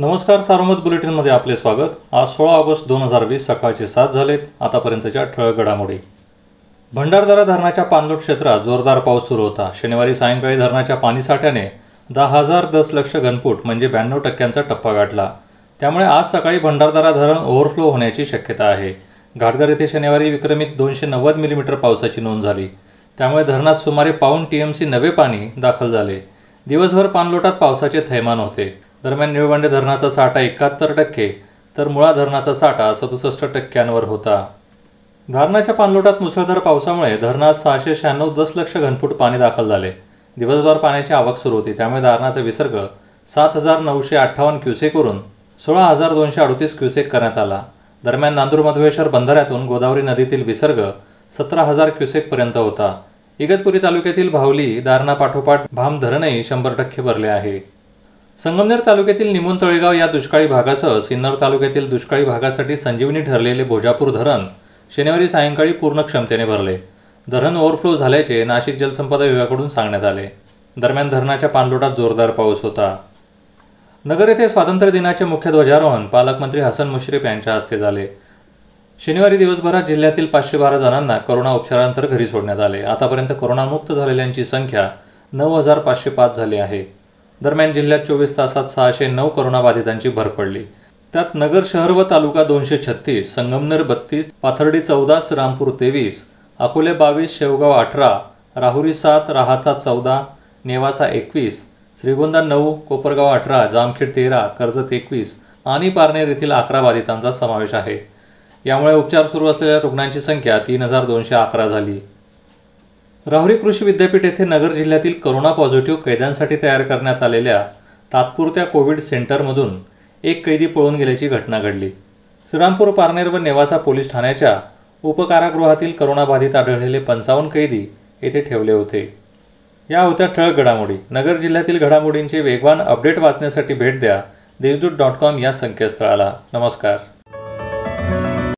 नमस्कार बुलेटिन बुलेटिनमध्ये आपले स्वागत आज सोळा ऑगस्ट दोन हजार वीस सकाळचे सात झालेत आतापर्यंतच्या ठळक घडामोडी भंडारदरा धरणाच्या पाणलोट क्षेत्रात जोरदार पाऊस सुरू होता शनिवारी सायंकाळी धरणाच्या पाणीसाठ्याने दहा हजार दस लक्ष घनफूट म्हणजे ब्याण्णव टक्क्यांचा टप्पा गाठला त्यामुळे आज सकाळी भंडारदरा धरण ओव्हरफ्लो होण्याची शक्यता आहे घाटघर येथे शनिवारी विक्रमित दोनशे नव्वद मिलीमीटर पावसाची नोंद झाली त्यामुळे धरणात सुमारे पाऊन टी एम सी नवे पाणी दाखल झाले दिवसभर पाणलोटात पावसाचे थैमान होते दरम्यान निळवंडे धरणाचा साठा एकाहत्तर टक्के तर मुळा धरणाचा साठा सदुसष्ट टक्क्यांवर होता धरणाच्या पाणलोटात मुसळधार पावसामुळे धरणात सहाशे शहाण्णव दशलक्ष घनफूट पाणी दाखल झाले दिवसभर पाण्याची आवक सुरू होती त्यामुळे धरणाचा विसर्ग सात हजार नऊशे अठ्ठावन्न क्युसेक सोळा हजार दोनशे अडतीस क्युसेक करण्यात आला दरम्यान नांदूर मधवेश्वर बंधाऱ्यातून गोदावरी नदीतील विसर्ग सतरा हजार क्युसेकपर्यंत होता इगतपुरी तालुक्यातील भावली दारणापाठोपाठ भाम धरणही शंभर टक्के भरले आहे संगमनेर तालुक्यातील निमून तळेगाव या दुष्काळी भागासह सिन्नर तालुक्यातील दुष्काळी भागासाठी संजीवनी ठरलेले भोजापूर धरण शनिवारी सायंकाळी पूर्ण क्षमतेने भरले धरण ओव्हरफ्लो झाल्याचे नाशिक जलसंपदा विभागाकडून सांगण्यात आले दरम्यान धरणाच्या पाणलोटात जोरदार पाऊस होता नगर येथे स्वातंत्र्य दिनाचे मुख्य ध्वजारोहण पालकमंत्री हसन मुश्रीफ यांच्या हस्ते झाले शनिवारी दिवसभरात जिल्ह्यातील पाचशे बारा जणांना कोरोना उपचारानंतर घरी सोडण्यात आले आतापर्यंत कोरोनामुक्त झालेल्यांची संख्या नऊ हजार पाचशे पाच झाली आहे दरम्यान जिल्ह्यात चोवीस तासात सहाशे नऊ कोरोनाबाधितांची भर पडली त्यात नगर शहर व तालुका दोनशे छत्तीस संगमनेर बत्तीस पाथर्डी चौदा श्रीरामपूर तेवीस अकोले बावीस शेवगाव अठरा राहुरी सात राहाता चौदा नेवासा एकवीस श्रीगोंदा नऊ कोपरगाव अठरा जामखेड तेरा कर्जत एकवीस आणि पारनेर येथील अकरा बाधितांचा समावेश आहे यामुळे उपचार सुरू असलेल्या रुग्णांची संख्या तीन हजार दोनशे अकरा झाली राहुरी कृषी विद्यापीठ येथे नगर जिल्ह्यातील करोना पॉझिटिव्ह कैद्यांसाठी तयार करण्यात आलेल्या तात्पुरत्या कोविड सेंटरमधून एक कैदी पळून गेल्याची घटना घडली श्रीरामपूर पारनेर व नेवासा पोलीस ठाण्याच्या उपकारागृहातील करोनाबाधित आढळलेले पंचावन्न कैदी येथे ठेवले होते या होत्या ठळक घडामोडी नगर जिल्ह्यातील घडामोडींचे वेगवान अपडेट वाचण्यासाठी भेट द्या देशदूत डॉट कॉम या संकेतस्थळाला नमस्कार